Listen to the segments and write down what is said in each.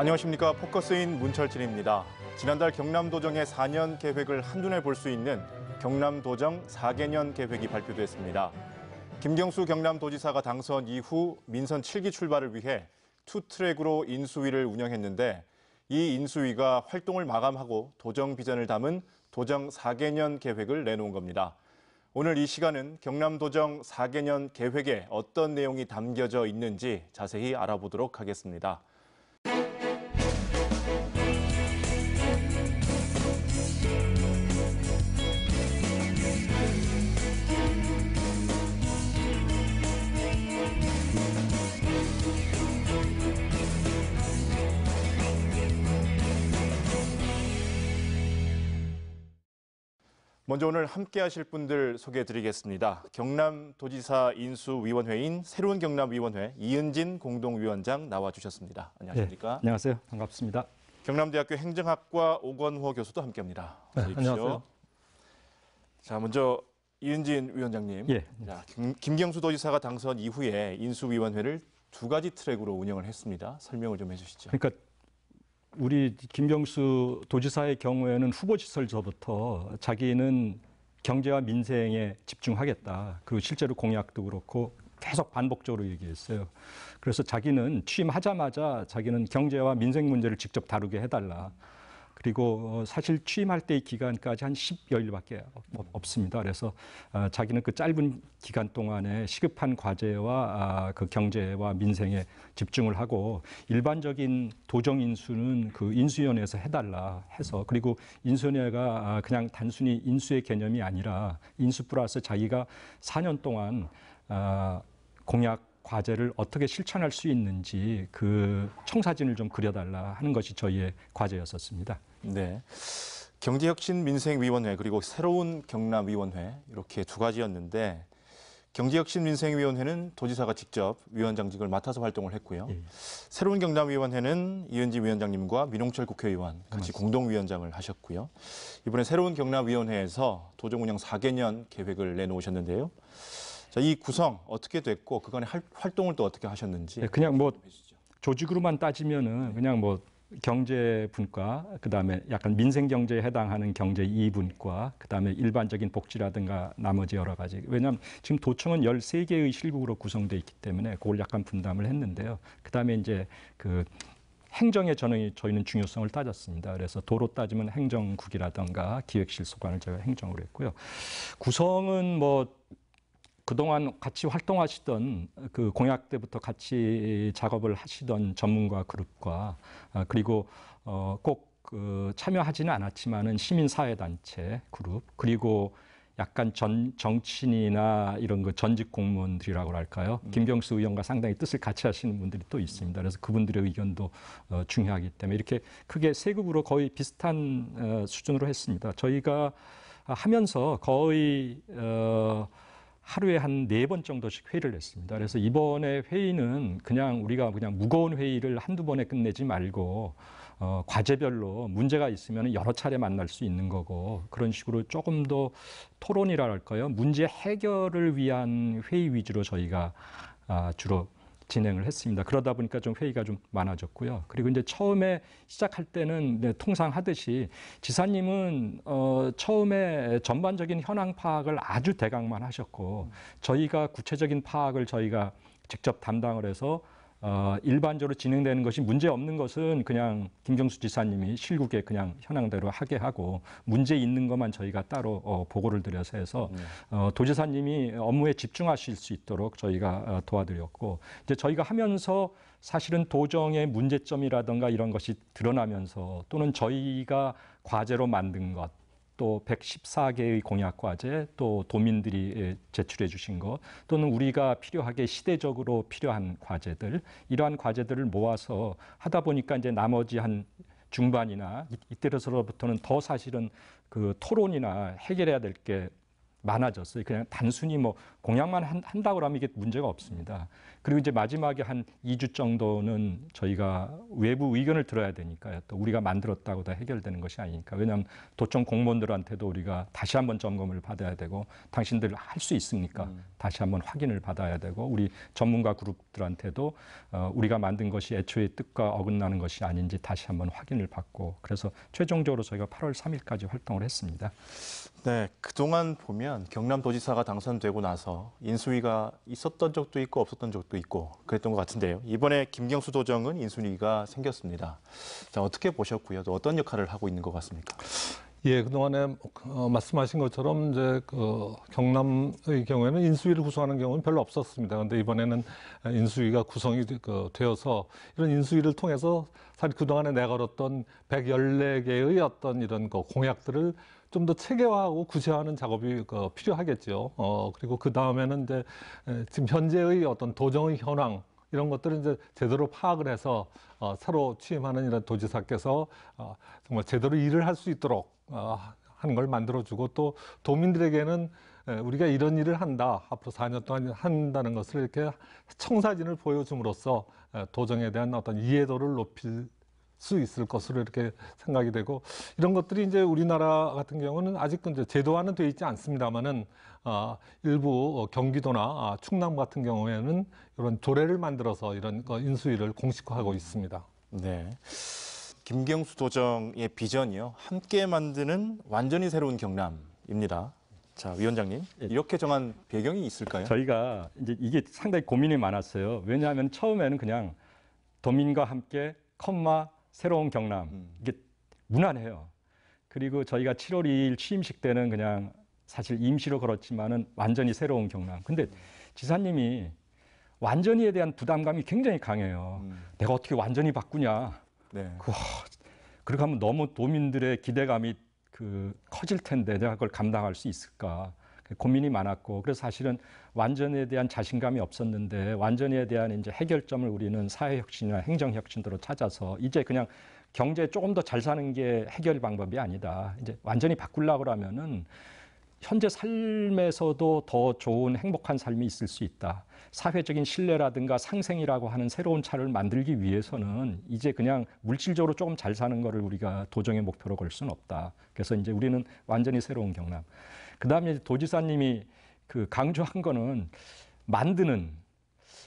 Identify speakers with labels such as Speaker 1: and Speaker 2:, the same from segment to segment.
Speaker 1: 안녕하십니까 포커스인 문철진입니다. 지난달 경남도정의 4년 계획을 한눈에 볼 수 있는 경남도정 4개년 계획이 발표됐습니다. 김경수 경남도지사가 당선 이후 민선 7기 출발을 위해 투트랙으로 인수위를 운영했는데 이 인수위가 활동을 마감하고 도정 비전을 담은 도정 4개년 계획을 내놓은 겁니다. 오늘 이 시간은 경남도정 4개년 계획에 어떤 내용이 담겨져 있는지 자세히 알아보도록 하겠습니다. 먼저 오늘 함께 하실 분들 소개해 드리겠습니다. 경남도지사 인수위원회인 새로운 경남위원회 이은진 공동위원장 나와 주셨습니다. 안녕하십니까? 네,
Speaker 2: 안녕하세요. 반갑습니다.
Speaker 1: 경남대학교 행정학과 오건호 교수도 함께합니다. 네, 안녕하세요. 자, 먼저 이은진 위원장님. 예. 자,
Speaker 2: 김, 김경수
Speaker 1: 도지사가 당선 이후에 인수위원회를 두 가지 트랙으로 운영을 했습니다. 설명을 좀 해주시죠.
Speaker 2: 그러니까 우리 김경수 도지사의 경우에는 후보 시설서부터 자기는 경제와 민생에 집중하겠다. 그리고 실제로 공약도 그렇고 계속 반복적으로 얘기했어요. 그래서 자기는 취임하자마자 자기는 경제와 민생 문제를 직접 다루게 해달라. 그리고 어, 사실 취임할 때의 기간까지 한 10여일밖에 없습니다. 그래서 아, 자기는 그 짧은 기간 동안에 시급한 과제와 아, 그 경제와 민생에 집중을 하고 일반적인 도정 인수는 그 인수위원회에서 해달라 해서 그리고 인수위원회가 아, 그냥 단순히 인수의 개념이 아니라 인수 플러스 자기가 4년 동안 공약 과제를 어떻게 실천할 수 있는지 그 청사진을 좀 그려달라 하는 것이 저희의 과제였었습니다. 네. 경제혁신 민생위원회
Speaker 1: 그리고 새로운 경남위원회 이렇게 두 가지였는데 경제혁신 민생위원회는 도지사가 직접 위원장직을 맡아서 활동을 했고요. 예. 새로운 경남위원회는 이은지 위원장님과 민홍철 국회의원 같이 맞습니다. 공동위원장을 하셨고요. 이번에 새로운 경남위원회에서 도정운영 4개년 계획을 내놓으셨는데요. 자, 이 구성
Speaker 2: 어떻게 됐고 그간의 활, 동을또 어떻게 하셨는지 네, 그냥 뭐 조직으로만 따지면은 그냥 뭐 경제 분과 그다음에 약간 민생 경제에 해당하는 경제 2분과 그다음에 일반적인 복지라든가 나머지 여러 가지 왜냐하면 지금 도청은 13개의 실국으로 구성되어 있기 때문에 그걸 약간 분담을 했는데요. 그다음에 이제 그 행정의 저는 저희는 중요성을 따졌습니다. 그래서 도로 따지면 행정국이라든가 기획실 소관을 제가 행정으로 했고요. 구성은 뭐 그동안 같이 활동하시던 그 공약 때부터 같이 작업을 하시던 전문가 그룹과 아, 그리고 어, 꼭 그 참여하지는 않았지만은 시민사회단체 그룹 그리고 약간 전 정치인이나 이런 그 전직 공무원들이라고 할까요? 음. 김경수 의원과 상당히 뜻을 같이 하시는 분들이 또 있습니다. 그래서 그분들의 의견도 어, 중요하기 때문에 이렇게 크게 세 급으로 거의 비슷한 어, 수준으로 했습니다. 저희가 아, 하면서 거의 어, 하루에 한 네 번 정도씩 회의를 했습니다. 그래서 이번에 회의는 그냥 우리가 그냥 무거운 회의를 한두 번에 끝내지 말고 어, 과제별로 문제가 있으면 여러 차례 만날 수 있는 거고 그런 식으로 조금 더 토론이라 할까요? 문제 해결을 위한 회의 위주로 저희가 아, 주로 진행을 했습니다. 그러다 보니까 좀 회의가 좀 많아졌고요. 그리고 이제 처음에 시작할 때는 네, 통상 하듯이 지사님은 어, 처음에 전반적인 현황 파악을 아주 대강만 하셨고 저희가 구체적인 파악을 저희가 직접 담당을 해서 어, 일반적으로 진행되는 것이 문제 없는 것은 그냥 김경수 지사님이 실국에 그냥 현황대로 하게 하고 문제 있는 것만 저희가 따로 어, 보고를 드려서 해서 네. 어, 도지사님이 업무에 집중하실 수 있도록 저희가 어, 도와드렸고 이제 저희가 하면서 사실은 도정의 문제점이라든가 이런 것이 드러나면서 또는 저희가 과제로 만든 것또 114개의 공약과제, 또 도민들이 예, 제출해 주신 것, 또는 우리가 필요하게 시대적으로 필요한 과제들, 이러한 과제들을 모아서 하다 보니까 이제 나머지 한 중반이나 이때로서부터는 더 사실은 그 토론이나 해결해야 될게 많아졌어요. 그냥 단순히 뭐 공약만 한, 한다고 하면 이게 문제가 없습니다. 그리고 이제 마지막에 한 2주 정도는 저희가 외부 의견을 들어야 되니까요. 또 우리가 만들었다고 다 해결되는 것이 아니니까. 왜냐하면 도청 공무원들한테도 우리가 다시 한번 점검을 받아야 되고 당신들 할 수 있습니까? 음. 다시 한번 확인을 받아야 되고 우리 전문가 그룹들한테도 어, 우리가 만든 것이 애초에 뜻과 어긋나는 것이 아닌지 다시 한번 확인을 받고 그래서 최종적으로 저희가 8월 3일까지 활동을 했습니다.
Speaker 1: 네, 그동안 보면 경남도지사가 당선되고 나서 인수위가 있었던 적도 있고 없었던 적도 있고 그랬던 것 같은데요. 이번에 김경수 도정은 인수위가 생겼습니다. 자, 어떻게 보셨고요? 또 어떤 역할을 하고 있는 것 같습니까? 예, 그동안에
Speaker 3: 어, 말씀하신 것처럼 이제 그 경남의 경우에는 인수위를 구성하는 경우는 별로 없었습니다. 그런데 이번에는 인수위가 구성이 되, 그, 되어서 이런 인수위를 통해서 사실 그동안에 내걸었던 114개의 어떤 이런 그 공약들을 좀더 체계화하고 구체화하는 작업이 어, 필요하겠죠. 어, 그리고 그 다음에는 이제 지금 현재의 어떤 도정의 현황 이런 것들을 이제 제대로 파악을 해서 어, 새로 취임하는 이런 도지사께서 어, 정말 제대로 일을 할 수 있도록 어, 하는 걸 만들어주고 또 도민들에게는 우리가 이런 일을 한다 앞으로 4년 동안 한다는 것을 이렇게 청사진을 보여줌으로써 도정에 대한 어떤 이해도를 높일 수 있을 것으로 이렇게 생각이 되고 이런 것들이 이제 우리나라 같은 경우는 아직 이제 제도화는 되어 있지 않습니다만은 아 어, 일부 경기도나 아, 충남 같은 경우에는 이런 조례를 만들어서 이런 인수위를 공식화하고 있습니다. 네.
Speaker 1: 김경수 도정의 비전이요. 함께 만드는 완전히 새로운
Speaker 2: 경남입니다. 자, 위원장님. 예. 이렇게 정한 배경이 있을까요? 저희가 이제 이게 상당히 고민이 많았어요. 왜냐하면 처음에는 그냥 도민과 함께 컴마 새로운 경남 음. 이게 무난해요. 그리고 저희가 7월 2일 취임식 때는 그냥 사실 임시로 걸었지만은 완전히 새로운 경남. 근데 음. 지사님이 완전히에 대한 부담감이 굉장히 강해요. 음. 내가 어떻게 완전히 바꾸냐. 네. 그, 그렇게 하면 너무 도민들의 기대감이 그 커질 텐데 내가 그걸 감당할 수 있을까. 그 고민이 많았고 그래서 사실은 완전에 대한 자신감이 없었는데 완전에 대한 이제 해결점을 우리는 사회혁신이나 행정혁신으로 찾아서 이제 그냥 경제 조금 더 잘 사는 게 해결 방법이 아니다. 이제 완전히 바꾸려고 하면은 현재 삶에서도 더 좋은 행복한 삶이 있을 수 있다. 사회적인 신뢰라든가 상생이라고 하는 새로운 차를 만들기 위해서는 이제 그냥 물질적으로 조금 잘 사는 거를 우리가 도정의 목표로 걸 수는 없다. 그래서 이제 우리는 완전히 새로운 경남. 그 다음에 도지사님이 그 강조한 거는 만드는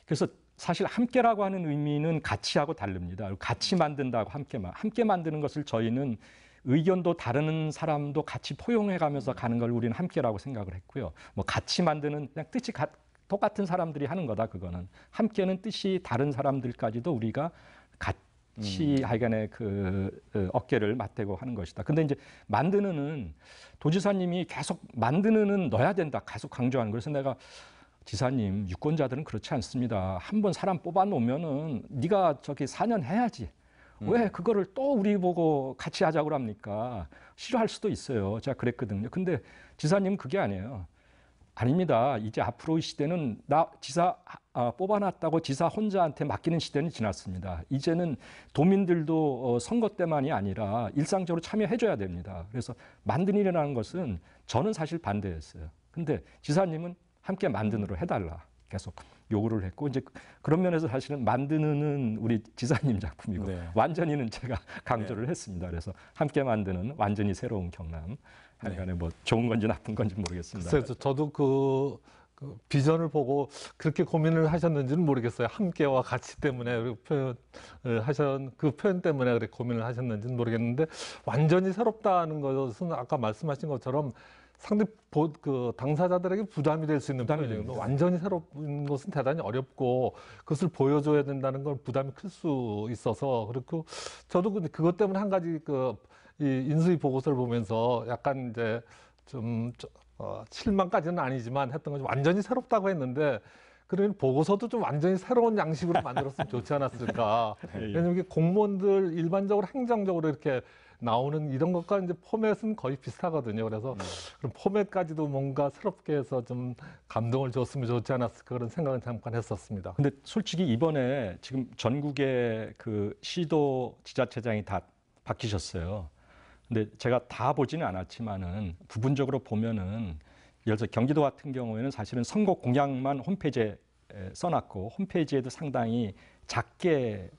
Speaker 2: 그래서 사실 함께라고 하는 의미는 같이하고 다릅니다. 같이 만든다고 함께 함께 만드는 것을 저희는 의견도 다른 사람도 같이 포용해 가면서 가는 걸 우리는 함께라고 생각을 했고요. 뭐 같이 만드는 그냥 뜻이 가, 똑같은 사람들이 하는 거다 그거는 함께는 뜻이 다른 사람들까지도 우리가 같이 시 음. 하여간에 그 어, 어깨를 맞대고 하는 것이다. 근데 이제 만드는은 도지사님이 계속 만드는은 넣어야 된다. 계속 강조하는 그래서 내가 지사님 유권자들은 그렇지 않습니다. 한번 사람 뽑아 놓으면은 네가 저기 4년 해야지. 음. 왜 그거를 또 우리 보고 같이 하자고 합니까? 싫어할 수도 있어요. 제가 그랬거든요. 근데 지사님 그게 아니에요. 아닙니다. 이제 앞으로 이 시대는 나 지사 아, 뽑아놨다고 지사 혼자한테 맡기는 시대는 지났습니다. 이제는 도민들도 어, 선거 때만이 아니라 일상적으로 참여해줘야 됩니다. 그래서 만든 일이라는 것은 저는 사실 반대했어요. 근데 지사님은 함께 만든으로 해달라 계속 요구를 했고 이제 그런 면에서 사실은 만드는 우리 지사님 작품이고 네. 완전히는 제가 강조를 네. 했습니다. 그래서 함께 만드는 완전히 새로운 경남 네. 하여간에 뭐 좋은 건지 나쁜 건지 모르겠습니다. 그래서
Speaker 3: 저도 그, 그 비전을 보고 그렇게 고민을 하셨는지는 모르겠어요. 함께와 같이 때문에 그리고 표현을 하셨 그 표현 때문에 그렇게 고민을 하셨는지는 모르겠는데 완전히 새롭다는 것은 아까 말씀하신 것처럼 상대 보, 그 당사자들에게 부담이 될 수 있는 부담이죠. 완전히 새로운 것은 대단히 어렵고 그것을 보여줘야 된다는 건 부담이 클 수 있어서 그렇고 저도 근데 그것 때문에 한 가지 그이 인수위 보고서를 보면서 약간 이제 좀 어, 실망까지는 아니지만 했던 것이 완전히 새롭다고 했는데 그런 보고서도 좀 완전히 새로운 양식으로 만들었으면 좋지 않았을까. 네. 왜냐하면 이게 공무원들 일반적으로 행정적으로 이렇게 나오는 이런 것과 이제 포맷은 거의 비슷하거든요. 그래서 네. 그럼 포맷까지도 뭔가 새롭게 해서 좀 감동을 줬으면 좋지 않았을까 그런 생각은 잠깐 했었습니다.
Speaker 2: 근데 솔직히 이번에 지금 전국의 그 시도 지자체장이 다 바뀌셨어요. 근데 제가 다 보지는 않았지만은 부분적으로 보면은 예를 들어 서 경기도 같은 경우에는 사실은 선거 공약만 홈페이지에 써놨고 홈페이지에도 상당히 작게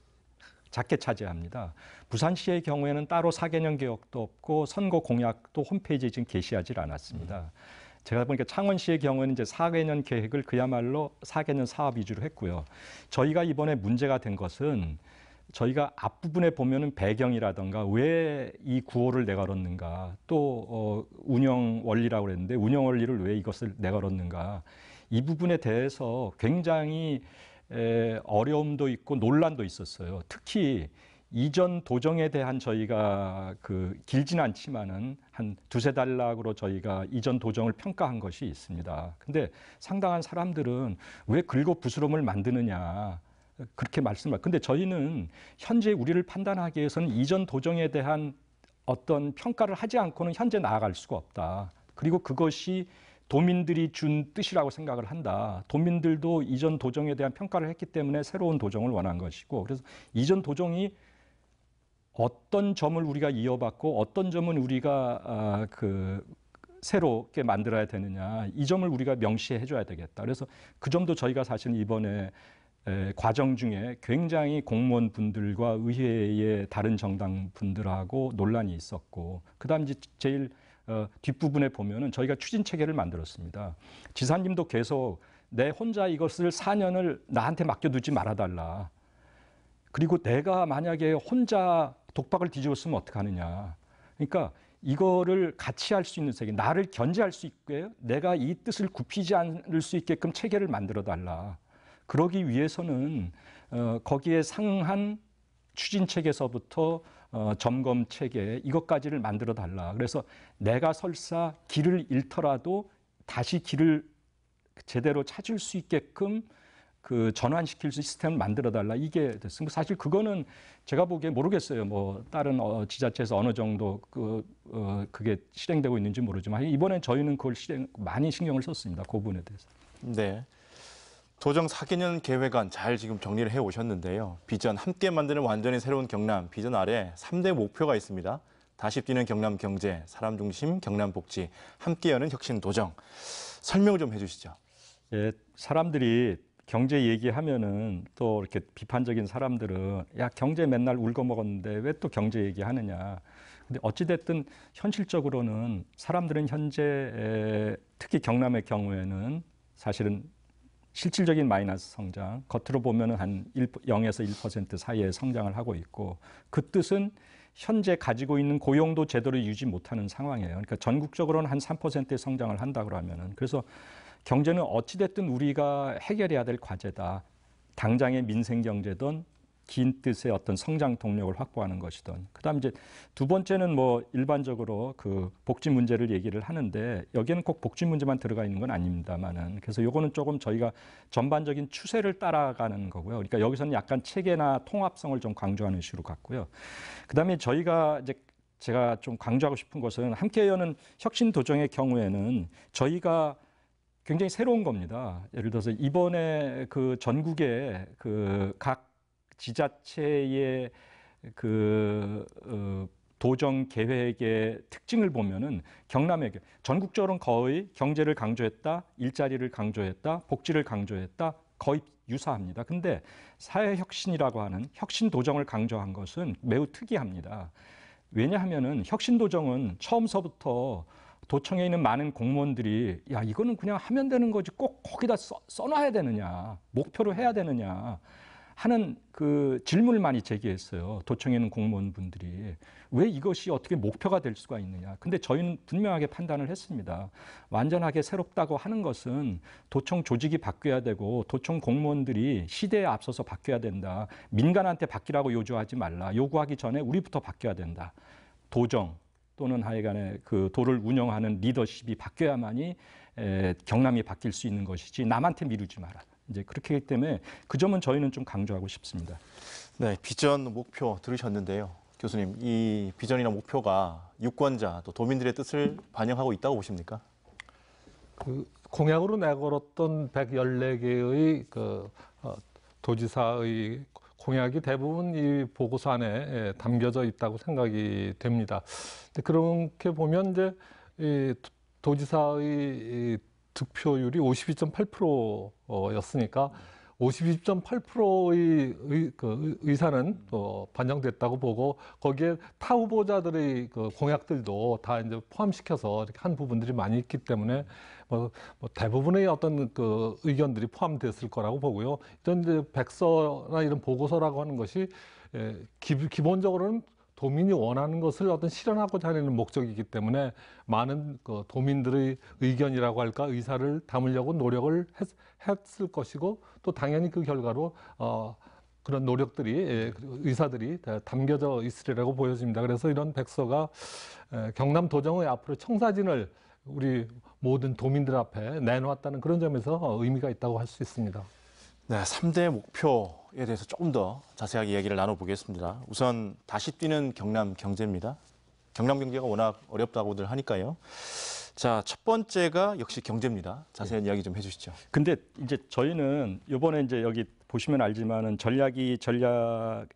Speaker 2: 작게 차지합니다. 부산시의 경우에는 따로 사개년 개혁도 없고 선거 공약도 홈페이지에 지금 게시하지 않았습니다. 제가 보니까 창원시의 경우에는 이제 사개년 계획을 그야말로 사개년 사업 위주로 했고요. 저희가 이번에 문제가 된 것은 저희가 앞부분에 보면배경이라든가왜 이 구호를 내걸었는가 또 어, 운영 원리라고 그랬는데 운영 원리를 왜 이것을 내걸었는가 이 부분에 대해서 굉장히 에, 어려움도 있고 논란도 있었어요. 특히 이전 도정에 대한 저희가 그 길진 않지만은 한 두세 달락으로 저희가 이전 도정을 평가한 것이 있습니다. 근데 상당한 사람들은 왜 긁어 부스럼을 만드느냐 그렇게 말씀을. 근데 저희는 현재 우리를 판단하기 위해서는 이전 도정에 대한 어떤 평가를 하지 않고는 현재 나아갈 수가 없다. 그리고 그것이 도민들이 준 뜻이라고 생각을 한다. 도민들도 이전 도정에 대한 평가를 했기 때문에 새로운 도정을 원한 것이고, 그래서 이전 도정이 어떤 점을 우리가 이어받고 어떤 점은 우리가 아, 그 새롭게 만들어야 되느냐 이 점을 우리가 명시해 줘야 되겠다. 그래서 그 점도 저희가 사실 이번에 과정 중에 굉장히 공무원 분들과 의회의 다른 정당 분들하고 논란이 있었고 그다음 이제 제일 어, 뒷부분에 보면은 저희가 추진 체계를 만들었습니다. 지사님도 계속 내 혼자 이것을 4년을 나한테 맡겨두지 말아달라. 그리고 내가 만약에 혼자 독박을 뒤집었으면 어떡하느냐. 그러니까 이거를 같이 할 수 있는 세계, 나를 견제할 수 있게 내가 이 뜻을 굽히지 않을 수 있게끔 체계를 만들어 달라. 그러기 위해서는 어, 거기에 상한 추진책에서부터 어, 점검 체계 이것까지를 만들어 달라. 그래서 내가 설사 길을 잃더라도 다시 길을 제대로 찾을 수 있게끔 그 전환시킬 수 시스템을 만들어 달라 이게 됐습니다. 사실 그거는 제가 보기에 모르겠어요. 뭐 다른 어, 지자체에서 어느 정도 그 어, 그게 실행되고 있는지 모르지만 이번엔 저희는 그걸 실행 많이 신경을 썼습니다. 그 부분에 대해서. 네. 도정
Speaker 1: 4개년 계획안 잘 지금 정리를 해 오셨는데요. 비전 함께 만드는 완전히 새로운 경남 비전 아래 3대 목표가 있습니다. 다시 뛰는 경남 경제, 사람 중심 경남 복지,
Speaker 2: 함께 여는 혁신 도정. 설명 좀 해주시죠. 예, 사람들이 경제 얘기하면은 또 이렇게 비판적인 사람들은 야 경제 맨날 울고 먹었는데 왜 또 경제 얘기하느냐. 근데 어찌 됐든 현실적으로는 사람들은 현재 특히 경남의 경우에는 사실은 실질적인 마이너스 성장, 겉으로 보면은 한 0에서 1% 사이에 성장을 하고 있고 그 뜻은 현재 가지고 있는 고용도 제대로 유지 못하는 상황이에요. 그러니까 전국적으로는 한 3%의 성장을 한다 그러면은 그래서 경제는 어찌 됐든 우리가 해결해야 될 과제다. 당장의 민생 경제든 긴 뜻의 어떤 성장 동력을 확보하는 것이든 그다음 이제 두 번째는 뭐 일반적으로 그 복지 문제를 얘기를 하는데 여기에는 꼭 복지 문제만 들어가 있는 건 아닙니다만은 그래서 요거는 조금 저희가 전반적인 추세를 따라가는 거고요. 그러니까 여기서는 약간 체계나 통합성을 좀 강조하는 식으로 갔고요. 그다음에 저희가 이제 제가 좀 강조하고 싶은 것은 함께 여는 혁신 도정의 경우에는 저희가 굉장히 새로운 겁니다. 예를 들어서 이번에 그전국에 그각 지자체의 그 어, 도정 계획의 특징을 보면은 경남의 전국적으로 거의 경제를 강조했다, 일자리를 강조했다, 복지를 강조했다 거의 유사합니다. 근데 사회 혁신이라고 하는 혁신 도정을 강조한 것은 매우 특이합니다. 왜냐하면은 혁신 도정은 처음서부터 도청에 있는 많은 공무원들이 야 이거는 그냥 하면 되는 거지 꼭 거기다 써, 써놔야 되느냐 목표로 해야 되느냐 하는 그 질문을 많이 제기했어요. 도청에 는 공무원분들이 왜 이것이 어떻게 목표가 될 수가 있느냐. 근데 저희는 분명하게 판단을 했습니다. 완전하게 새롭다고 하는 것은 도청 조직이 바뀌어야 되고 도청 공무원들이 시대에 앞서서 바뀌어야 된다. 민간한테 바뀌라고 요구하지 말라. 요구하기 전에 우리부터 바뀌어야 된다. 도정 또는 하여간에 그 도를 운영하는 리더십이 바뀌어야만이 에, 경남이 바뀔 수 있는 것이지 남한테 미루지 마라. 이제 그렇기 때문에 그 점은 저희는 좀 강조하고 싶습니다. 네, 비전 목표 들으셨는데요.
Speaker 1: 교수님, 이 비전이나 목표가 유권자 또 도민들의 뜻을 반영하고 있다고 보십니까?
Speaker 3: 그 공약으로 내걸었던 114개의 그 어, 도지사의 공약이 대부분 이 보고서 안에 예, 담겨져 있다고 생각이 됩니다. 그렇게 보면 이제 도지사의 득표율이 52.8%였으니까 52.8%의 의, 그 사는 어, 반영됐다고 보고 거기에 타 후보자들의 그 공약들도 다 이제 포함시켜서 이렇게 한 부분들이 많이 있기 때문에 뭐, 뭐 대부분의 어떤 그 의견들이 포함됐을 거라고 보고요. 이런 이제 백서나 이런 보고서라고 하는 것이 예, 기, 본적으로는 도민이 원하는 것을 어떤 실현하고자 하는 목적이기 때문에 많은 그 도민들의 의견이라고 할까 의사를 담으려고 노력을 했, 을 것이고 또 당연히 그 결과로 어, 그런 노력들이 예, 의사들이 담겨져 있으리라고 보여집니다. 그래서 이런 백서가 경남 도정의 앞으로 청사진을 우리 모든 도민들 앞에 내놓았다는 그런 점에서 의미가 있다고 할 수 있습니다.
Speaker 1: 네, 3대 목표에 대해서 조금 더 자세하게 이야기를 나눠보겠습니다. 우선 다시 뛰는 경남 경제입니다. 경남 경제가 워낙 어렵다고들 하니까요. 자, 첫 번째가 역시 경제입니다. 자세한 네. 이야기 좀 해주시죠.
Speaker 2: 근데 이제 저희는 이번에 이제 여기 보시면 알지만은 전략이 전략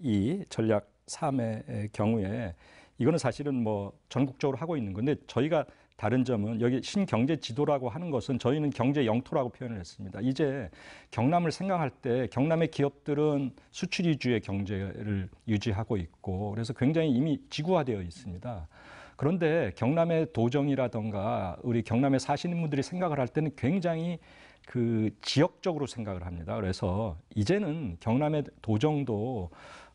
Speaker 2: 이 전략 삼의 경우에 이거는 사실은 뭐 전국적으로 하고 있는 건데 저희가 다른 점은 여기 신경제 지도라고 하는 것은 저희는 경제 영토라고 표현을 했습니다. 이제 경남을 생각할 때 경남의 기업들은 수출 위주의 경제를 유지하고 있고 그래서 굉장히 이미 지구화되어 있습니다. 그런데 경남의 도정이라던가 우리 경남에 사시는 분들이 생각을 할 때는 굉장히 그 지역적으로 생각을 합니다. 그래서 이제는 경남의 도정도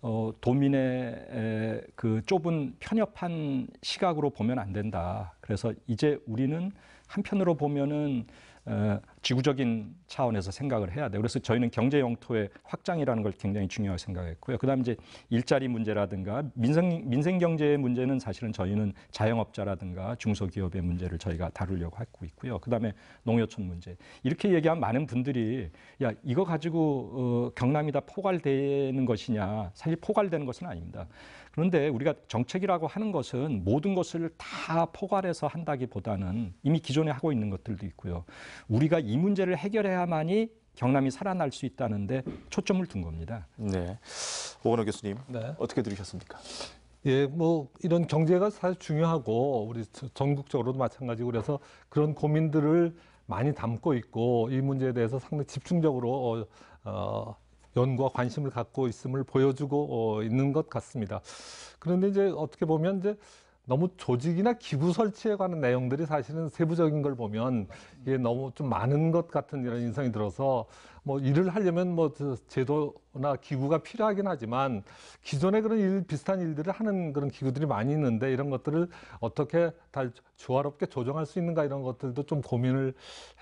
Speaker 2: 어, 도민의 그 좁은 편협한 시각으로 보면 안 된다. 그래서 이제 우리는 한편으로 보면은 어, 지구적인 차원에서 생각을 해야 돼요. 그래서 저희는 경제 영토의 확장이라는 걸 굉장히 중요하게 생각했고요. 그다음에 이제 일자리 문제라든가 민생 민생 경제의 문제는 사실은 저희는 자영업자라든가 중소기업의 문제를 저희가 다루려고 하고 있고요. 그다음에 농어촌 문제. 이렇게 얘기하면 많은 분들이 야, 이거 가지고 어, 경남이 다 포괄되는 것이냐. 사실 포괄되는 것은 아닙니다. 그런데 우리가 정책이라고 하는 것은 모든 것을 다 포괄해서 한다기보다는 이미 기존에 하고 있는 것들도 있고요. 우리가 이 문제를 해결해야만이 경남이 살아날 수 있다는데 초점을 둔 겁니다.
Speaker 1: 네. 오건호 교수님, 네. 어떻게 들으셨습니까?
Speaker 2: 예, 뭐 이런 경제가 사실 중요하고 우리 전국적으로도
Speaker 3: 마찬가지고 그래서 그런 고민들을 많이 담고 있고 이 문제에 대해서 상당히 집중적으로 어, 어 연구와 관심을 갖고 있음을 보여주고 어, 있는 것 같습니다. 그런데 이제 어떻게 보면 이제 너무 조직이나 기구 설치에 관한 내용들이 사실은 세부적인 걸 보면 이게 너무 좀 많은 것 같은 이런 인상이 들어서 뭐 일을 하려면 뭐 제도나 기구가 필요하긴 하지만 기존에 그런 일 비슷한 일들을 하는 그런 기구들이 많이 있는데 이런 것들을 어떻게 잘 조화롭게 조정할 수 있는가 이런 것들도 좀 고민을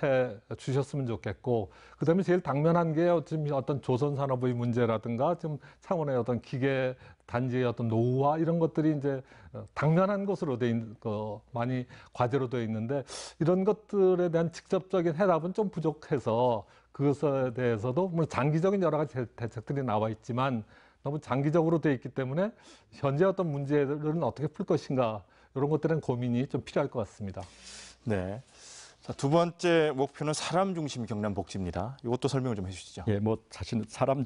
Speaker 3: 해 주셨으면 좋겠고 그다음에 제일 당면한 게 지금 어떤 조선 산업의 문제라든가 지금 창원의 어떤 기계 단지의 어떤 노후화 이런 것들이 이제 어, 당연한 것으로 돼 있는 거 많이 과제로 돼 있는데 이런 것들에 대한 직접적인 해답은 좀 부족해서 그것에 대해서도 물 뭐 장기적인 여러 가지 대책들이 나와 있지만 너무 장기적으로 돼 있기 때문에 현재 어떤 문제들은 어떻게 풀 것인가 이런 것들은 고민이 좀 필요할 것 같습니다.
Speaker 2: 네. 자, 두 번째 목표는 사람 중심 경남 복지입니다. 이것도 설명을 좀 해주시죠. 예, 뭐 사실 사람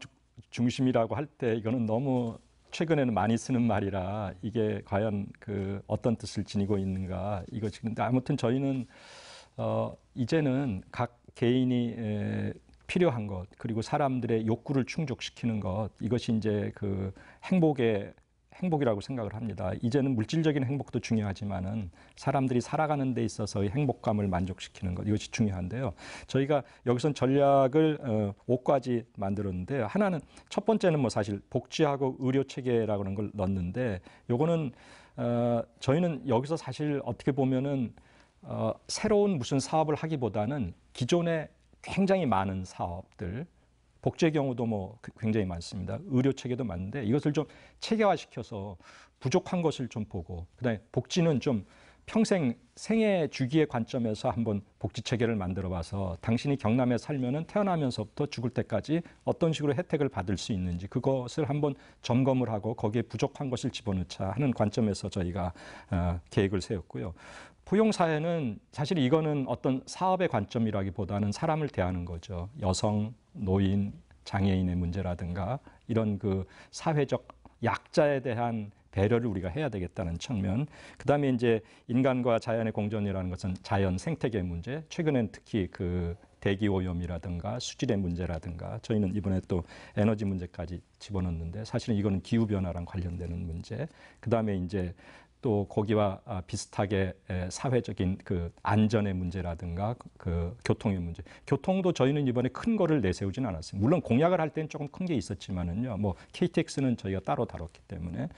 Speaker 2: 중심이라고 할 때 이거는 너무 최근에는 많이 쓰는 말이라 이게 과연 그 어떤 뜻을 지니고 있는가 이것이 근 아무튼 저희는 어 이제는 각 개인이 에, 필요한 것 그리고 사람들의 욕구를 충족시키는 것 이것이 이제 그 행복의 행복이라고 생각을 합니다. 이제는 물질적인 행복도 중요하지만은 사람들이 살아가는 데 있어서의 행복감을 만족시키는 것 이것이 중요한데요. 저희가 여기선 전략을 어, 5가지 만들었는데 하나는 첫 번째는 뭐 사실 복지하고 의료 체계라는 걸 넣었는데 요거는 어, 저희는 여기서 사실 어떻게 보면은 어, 새로운 무슨 사업을 하기보다는 기존에 굉장히 많은 사업들 복제 경우도 뭐 그 굉장히 많습니다. 의료 체계도 많은데 이것을 좀 체계화시켜서 부족한 것을 좀 보고 그다음에 복지는 좀 평생 생애 주기의 관점에서 한번 복지 체계를 만들어 봐서 당신이 경남에 살면은 태어나면서부터 죽을 때까지 어떤 식으로 혜택을 받을 수 있는지 그것을 한번 점검을 하고 거기에 부족한 것을 집어넣자 하는 관점에서 저희가 어, 계획을 세웠고요. 포용사회는 사실 이거는 어떤 사업의 관점이라기보다는 사람을 대하는 거죠. 여성, 노인, 장애인의 문제라든가 이런 그 사회적 약자에 대한 배려를 우리가 해야 되겠다는 측면. 그 다음에 이제 인간과 자연의 공존이라는 것은 자연 생태계 문제. 최근엔 특히 그 대기 오염이라든가 수질의 문제라든가 저희는 이번에 또 에너지 문제까지 집어넣는데 사실은 이거는 기후 변화랑 관련되는 문제. 그 다음에 이제 또 거기와 아, 비슷하게 사회적인 그 안전의 문제라든가 그 교통의 문제. 교통도 저희는 이번에 큰 거를 내세우진 않았어요. 물론 공약을 할 때는 조금 큰 게 있었지만은요. 뭐 KTX는 저희가 따로 다뤘기 때문에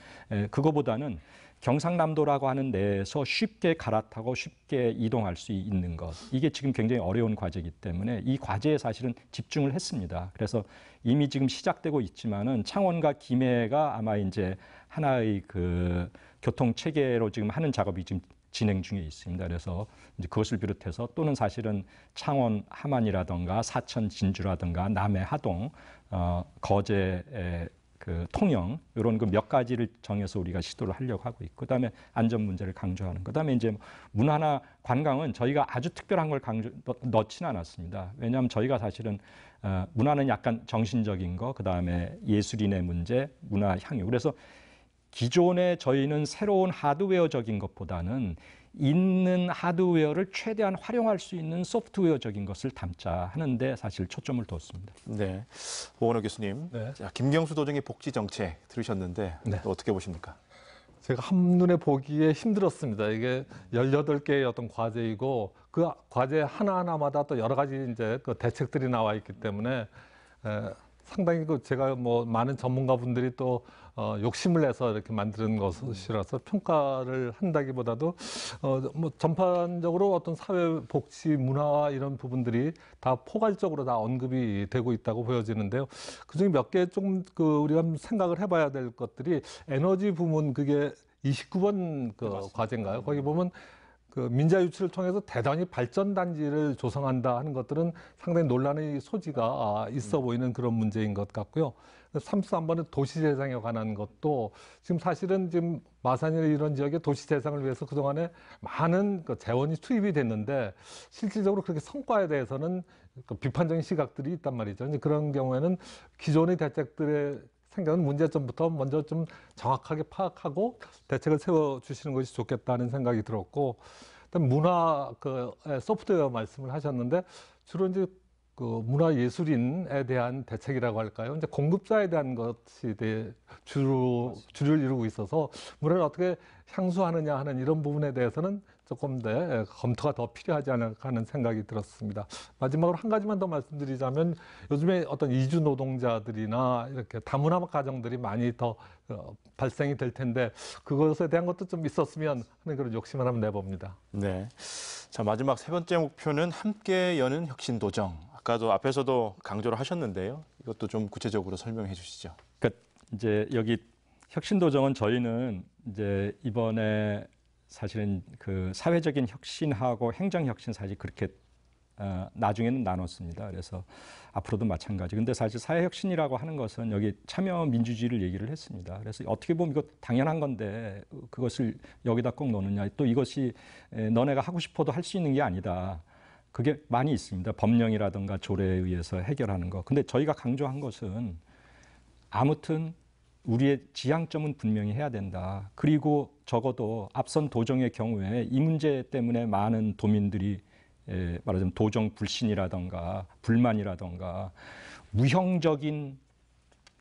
Speaker 2: 그거보다는 경상남도라고 하는 데에서 쉽게 갈아타고 쉽게 이동할 수 있는 것 이게 지금 굉장히 어려운 과제이기 때문에 이 과제에 사실은 집중을 했습니다. 그래서 이미 지금 시작되고 있지만은 창원과 김해가 아마 이제 하나의 그 교통 체계로 지금 하는 작업이 지금 진행 중에 있습니다. 그래서 그것을 비롯해서 또는 사실은 창원 함안이라든가 사천 진주라든가 남해 하동 어, 거제에 그 통영 이런 그몇 가지를 정해서 우리가 시도를 하려고 하고 있고 그다음에 안전 문제를 강조하는 그다음에 이제 문화나 관광은 저희가 아주 특별한 걸 강조 넣진 않았습니다. 왜냐하면 저희가 사실은 어, 문화는 약간 정신적인 거 그다음에 예술인의 문제, 문화 향유. 그래서 기존에 저희는 새로운 하드웨어적인 것보다는 있는 하드웨어를 최대한 활용할 수 있는 소프트웨어적인 것을 담자 하는데 사실 초점을 뒀습니다.
Speaker 1: 네, 오원호 교수님, 네. 자, 김경수 도정의
Speaker 2: 복지 정책 들으셨는데 네. 어떻게
Speaker 1: 보십니까? 제가 한눈에 보기에 힘들었습니다. 이게 열여 개의 어떤
Speaker 3: 과제이고 그 과제 하나하나마다 또 여러 가지 이제 그 대책들이 나와 있기 때문에 에, 상당히 그 제가 뭐 많은 전문가분들이 또 어, 욕심을 내서 이렇게 만드는 것이라서 평가를 한다기보다도 어, 뭐 전반적으로 어떤 사회 복지 문화와 이런 부분들이 다 포괄적으로 다 언급이 되고 있다고 보여지는데요. 그중에 몇 개 좀그 우리가 생각을 해봐야 될 것들이 에너지 부문 그게 29번 그 네, 과제인가요? 거기 보면 그 민자 유치를 통해서 대단히 발전 단지를 조성한다 하는 것들은 상당히 논란의 소지가 아, 있어 음. 보이는 그런 문제인 것 같고요. 삼십삼번은 도시재생에 관한 것도 지금 사실은 지금 마산이나 이런 지역의 도시재생을 위해서 그동안에 많은 그 재원이 투입이 됐는데 실질적으로 그렇게 성과에 대해서는 그 비판적인 시각들이 있단 말이죠. 이제 그런 경우에는 기존의 대책들의 생각은 문제점부터 먼저 좀 정확하게 파악하고 대책을 세워주시는 것이 좋겠다는 생각이 들었고, 일단 문화 그 소프트웨어 말씀을 하셨는데 주로 이제 그 문화예술인에 대한 대책이라고 할까요? 이제 공급자에 대한 것이 주로 주를 이루고 있어서 문화를 어떻게 향수하느냐 하는 이런 부분에 대해서는 조금 더 예, 검토가 더 필요하지 않을까 하는 생각이 들었습니다. 마지막으로 한 가지만 더 말씀드리자면 요즘에 어떤 이주 노동자들이나 이렇게 다문화 가정들이 많이 더 어, 발생이 될 텐데 그것에 대한 것도 좀 있었으면 하는 그런 욕심을 한번 내봅니다.
Speaker 1: 네. 자, 마지막 세 번째 목표는 함께 여는 혁신 도정. 아까도 앞에서도 강조를
Speaker 2: 하셨는데요. 이것도 좀 구체적으로 설명해 주시죠. 그러니까 이제 여기 혁신도정은 저희는 이제 이번에 사실은 그 사회적인 혁신하고 행정혁신 사실 그렇게 어, 나중에는 나눴습니다. 그래서 앞으로도 마찬가지. 근데 사실 사회혁신이라고 하는 것은 여기 참여 민주주의를 얘기를 했습니다. 그래서 어떻게 보면 이거 당연한 건데 그것을 여기다 꼭 넣느냐. 또 이것이 너네가 하고 싶어도 할 수 있는 게 아니다. 그게 많이 있습니다. 법령이라든가 조례에 의해서 해결하는 거. 근데 저희가 강조한 것은 아무튼 우리의 지향점은 분명히 해야 된다. 그리고 적어도 앞선 도정의 경우에 이 문제 때문에 많은 도민들이 예, 말하자면 도정 불신이라던가 불만이라던가 무형적인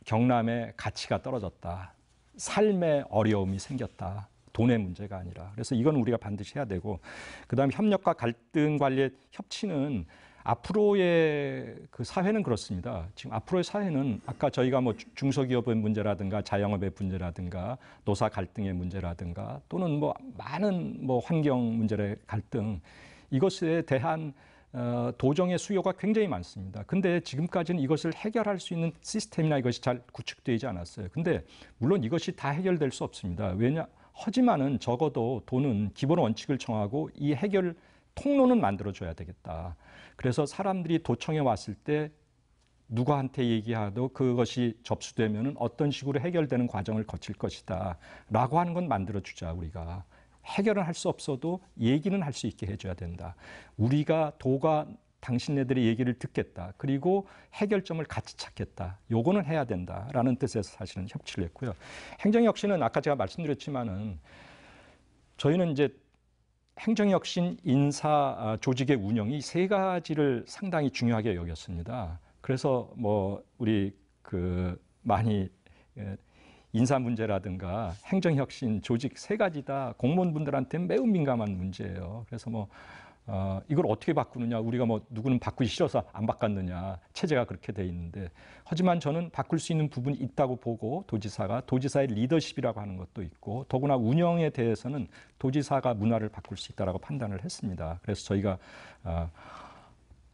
Speaker 2: 경남의 가치가 떨어졌다. 삶의 어려움이 생겼다. 돈의 문제가 아니라 그래서 이건 우리가 반드시 해야 되고 그다음에 협력과 갈등 관리의 협치는 앞으로의 그 사회는 그렇습니다. 지금 앞으로의 사회는 아까 저희가 뭐 중소기업의 문제라든가 자영업의 문제라든가 노사 갈등의 문제라든가 또는 뭐 많은 뭐 환경 문제의 갈등 이것에 대한 어, 도정의 수요가 굉장히 많습니다. 근데 지금까지는 이것을 해결할 수 있는 시스템이나 이것이 잘 구축되지 않았어요. 근데 물론 이것이 다 해결될 수 없습니다. 왜냐? 하지만은 적어도 돈은 기본 원칙을 정하고 이 해결 통로는 만들어줘야 되겠다. 그래서 사람들이 도청에 왔을 때 누구한테 얘기하도 그것이 접수되면 어떤 식으로 해결되는 과정을 거칠 것이다. 라고 하는 건 만들어주자, 우리가. 해결은 할 수 없어도 얘기는 할 수 있게 해줘야 된다. 우리가 도가 당신네들의 얘기를 듣겠다. 그리고 해결점을 같이 찾겠다. 요거는 해야 된다라는 뜻에서 사실은 협치를 했고요. 행정혁신은 아까 제가 말씀드렸지만은 저희는 이제 행정혁신, 인사, 아, 조직의 운영이 세 가지를 상당히 중요하게 여겼습니다. 그래서 뭐 우리 그 많이 예, 인사 문제라든가 행정혁신, 조직 세 가지 다 공무원분들한테 매우 민감한 문제예요. 그래서 뭐 어, 이걸 어떻게 바꾸느냐 우리가 뭐 누구는 바꾸기 싫어서 안 바꿨느냐 체제가 그렇게 돼 있는데 하지만 저는 바꿀 수 있는 부분이 있다고 보고 도지사가 도지사의 리더십이라고 하는 것도 있고 더구나 운영에 대해서는 도지사가 문화를 바꿀 수 있다라고 판단을 했습니다. 그래서 저희가 어,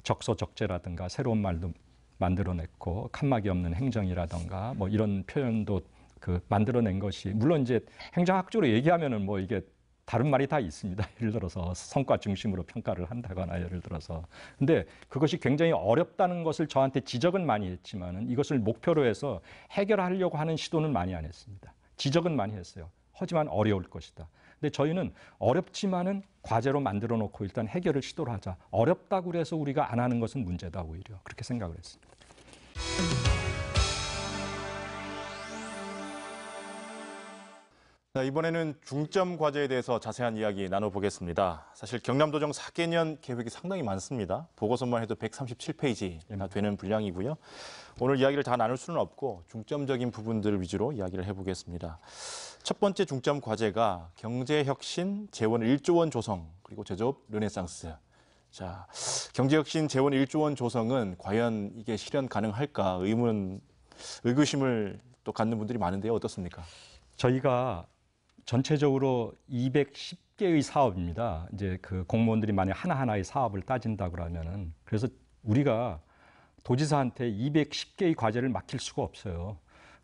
Speaker 2: 적소적재라든가 새로운 말도 만들어냈고 칸막이 없는 행정이라든가 뭐 이런 표현도 그 만들어낸 것이 물론 이제 행정학적으로 얘기하면은 뭐 이게 다른 말이 다 있습니다. 예를 들어서 성과 중심으로 평가를 한다거나 예를 들어서. 근데 그것이 굉장히 어렵다는 것을 저한테 지적은 많이 했지만은 이것을 목표로 해서 해결하려고 하는 시도는 많이 안 했습니다. 지적은 많이 했어요. 하지만 어려울 것이다. 근데 저희는 어렵지만은 과제로 만들어 놓고 일단 해결을 시도를 하자. 어렵다고 해서 우리가 안 하는 것은 문제다 오히려. 그렇게 생각을 했습니다.
Speaker 1: 이번에는 중점 과제에 대해서 자세한 이야기 나눠보겠습니다. 사실 경남도정 4개년 계획이 상당히 많습니다. 보고서만 해도 137페이지나 되는 분량이고요. 오늘 이야기를 다 나눌 수는 없고 중점적인 부분들 위주로 이야기를 해보겠습니다. 첫 번째 중점 과제가 경제혁신 재원 1조 원 조성 그리고 제조업 르네상스 자, 경제혁신 재원 1조 원 조성은 과연 이게 실현
Speaker 2: 가능할까 의문, 의구심을 또 갖는 분들이 많은데요. 어떻습니까? 저희가 전체적으로 210개의 사업입니다. 이제 그 공무원들이 만약 하나하나의 사업을 따진다 그러면은 그래서 우리가 도지사한테 210개의 과제를 맡길 수가 없어요.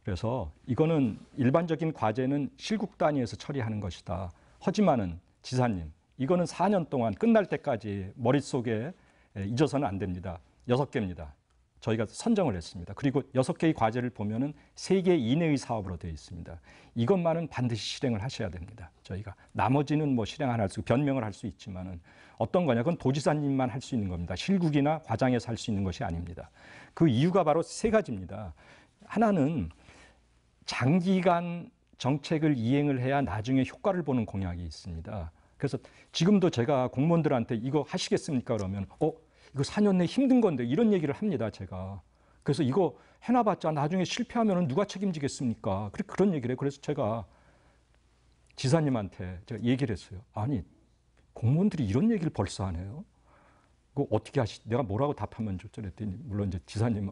Speaker 2: 그래서 이거는 일반적인 과제는 실국 단위에서 처리하는 것이다. 하지만은 지사님, 이거는 4년 동안 끝날 때까지 머릿속에 잊어서는 안 됩니다. 6개입니다. 저희가 선정을 했습니다. 그리고 여섯 개의 과제를 보면은 세 개 이내의 사업으로 되어 있습니다. 이것만은 반드시 실행을 하셔야 됩니다. 저희가 나머지는 뭐 실행 안 할 수, 변명을 할 수 있지만은 어떤 거냐? 그건 도지사님만 할 수 있는 겁니다. 실국이나 과장에서 할 수 있는 것이 아닙니다. 그 이유가 바로 세 가지입니다. 하나는 장기간 정책을 이행을 해야 나중에 효과를 보는 공약이 있습니다. 그래서 지금도 제가 공무원들한테 이거 하시겠습니까? 그러면 어 이거 4년 내 힘든 건데 이런 얘기를 합니다, 제가. 그래서 이거 해놔봤자 나중에 실패하면 누가 책임지겠습니까? 그런 얘기를 해요. 그래서 제가 지사님한테 제가 얘기를 했어요. 아니, 공무원들이 이런 얘기를 벌써 하네요. 그 어떻게 하시, 내가 뭐라고 답하면 좋죠? 그랬더니, 물론 이제 지사님은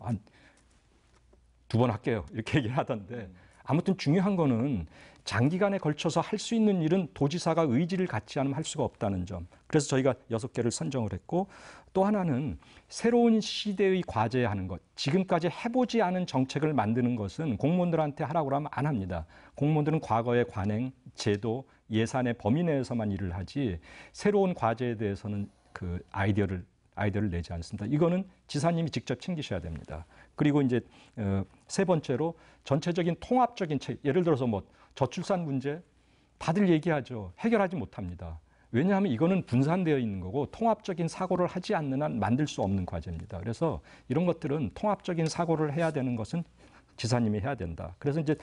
Speaker 2: 한두번 할게요. 이렇게 얘기를 하던데. 음. 아무튼 중요한 거는 장기간에 걸쳐서 할 수 있는 일은 도지사가 의지를 갖지 않으면 할 수가 없다는 점. 그래서 저희가 여섯 개를 선정을 했고 또 하나는 새로운 시대의 과제 하는 것. 지금까지 해보지 않은 정책을 만드는 것은 공무원들한테 하라고 하면 안 합니다. 공무원들은 과거의 관행, 제도, 예산의 범위 내에서만 일을 하지 새로운 과제에 대해서는 그 아이디어를 아이디어를 내지 않습니다. 이거는 지사님이 직접 챙기셔야 됩니다. 그리고 이제 어, 세 번째로 전체적인 통합적인 책, 예를 들어서 뭐 저출산 문제 다들 얘기하죠. 해결하지 못합니다. 왜냐하면 이거는 분산되어 있는 거고 통합적인 사고를 하지 않는 한 만들 수 없는 과제입니다. 그래서 이런 것들은 통합적인 사고를 해야 되는 것은 지사님이 해야 된다. 그래서 이제